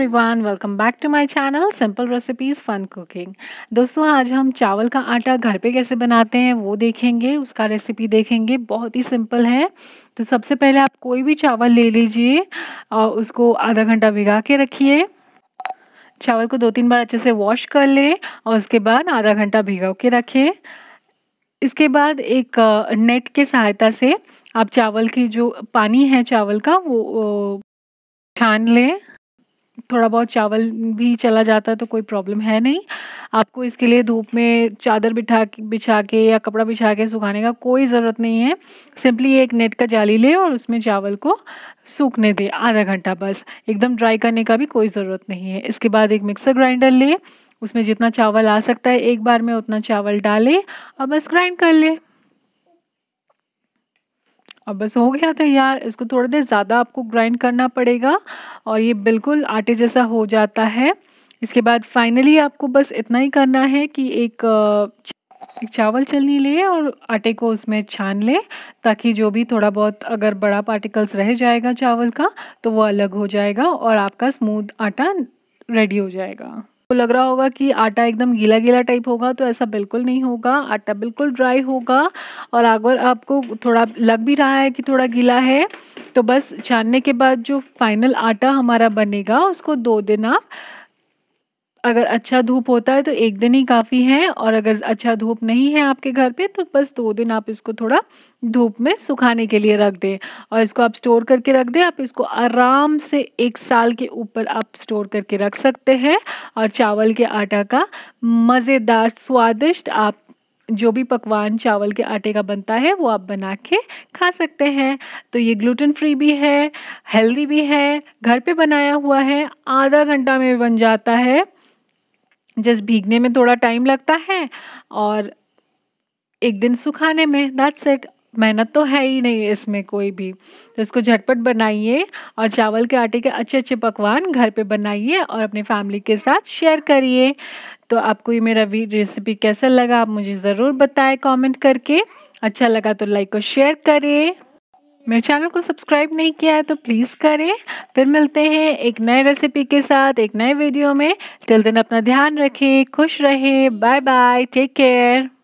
everyone welcome back to my channel simple recipes fun cooking दोस्तों आज हम चावल का आटा घर पे कैसे बनाते हैं वो देखेंगे उसका रेसिपी देखेंगे बहुत ही सिंपल है तो सबसे पहले आप कोई भी चावल ले लीजिए और उसको आधा घंटा भिगा के रखिए चावल को दो तीन बार अच्छे से वॉश कर ले और उसके बाद आधा घंटा भिगा के रखें इसके बाद एक नेट के सहायता से आप चावल की जो पानी है चावल का वो छान लें थोड़ा बहुत चावल भी चला जाता है तो कोई प्रॉब्लम है नहीं आपको इसके लिए धूप में चादर बिठा बिछा के या कपड़ा बिछा के सुखाने का कोई ज़रूरत नहीं है सिंपली एक नेट का जाली ले और उसमें चावल को सूखने दे आधा घंटा बस एकदम ड्राई करने का भी कोई ज़रूरत नहीं है इसके बाद एक मिक्सर ग्राइंडर ले उसमें जितना चावल आ सकता है एक बार में उतना चावल डालें और बस ग्राइंड कर लें अब बस हो गया था यार इसको थोड़ी देर ज़्यादा आपको ग्राइंड करना पड़ेगा और ये बिल्कुल आटे जैसा हो जाता है इसके बाद फाइनली आपको बस इतना ही करना है कि एक एक चावल चलनी ले और आटे को उसमें छान ले ताकि जो भी थोड़ा बहुत अगर बड़ा पार्टिकल्स रह जाएगा चावल का तो वो अलग हो जाएगा और आपका स्मूथ आटा रेडी हो जाएगा आपको लग रहा होगा कि आटा एकदम गीला गीला टाइप होगा तो ऐसा बिल्कुल नहीं होगा आटा बिल्कुल ड्राई होगा और अगर आपको थोड़ा लग भी रहा है कि थोड़ा गीला है तो बस छानने के बाद जो फाइनल आटा हमारा बनेगा उसको दो दिन आप अगर अच्छा धूप होता है तो एक दिन ही काफ़ी है और अगर अच्छा धूप नहीं है आपके घर पे तो बस दो दिन आप इसको थोड़ा धूप में सुखाने के लिए रख दें और इसको आप स्टोर करके रख दें आप इसको आराम से एक साल के ऊपर आप स्टोर करके रख सकते हैं और चावल के आटा का मज़ेदार स्वादिष्ट आप जो भी पकवान चावल के आटे का बनता है वो आप बना के खा सकते हैं तो ये ग्लूटेन फ्री भी है हेल्दी भी है घर पे बनाया हुआ है आधा घंटा में बन जाता है जस्ट भीगने में थोड़ा टाइम लगता है और एक दिन सुखाने में दैट्स इट मेहनत तो है ही नहीं इसमें कोई भी तो इसको झटपट बनाइए और चावल के आटे के अच्छे अच्छे पकवान घर पे बनाइए और अपने फैमिली के साथ शेयर करिए तो आपको ये मेरा रेसिपी कैसा लगा आप मुझे ज़रूर बताएं कमेंट करके अच्छा लगा तो लाइक और शेयर करें मेरे चैनल को सब्सक्राइब नहीं किया है तो प्लीज़ करें फिर मिलते हैं एक नए रेसिपी के साथ एक नए वीडियो में चल दिन अपना ध्यान रखें खुश रहें बाय बाय टेक केयर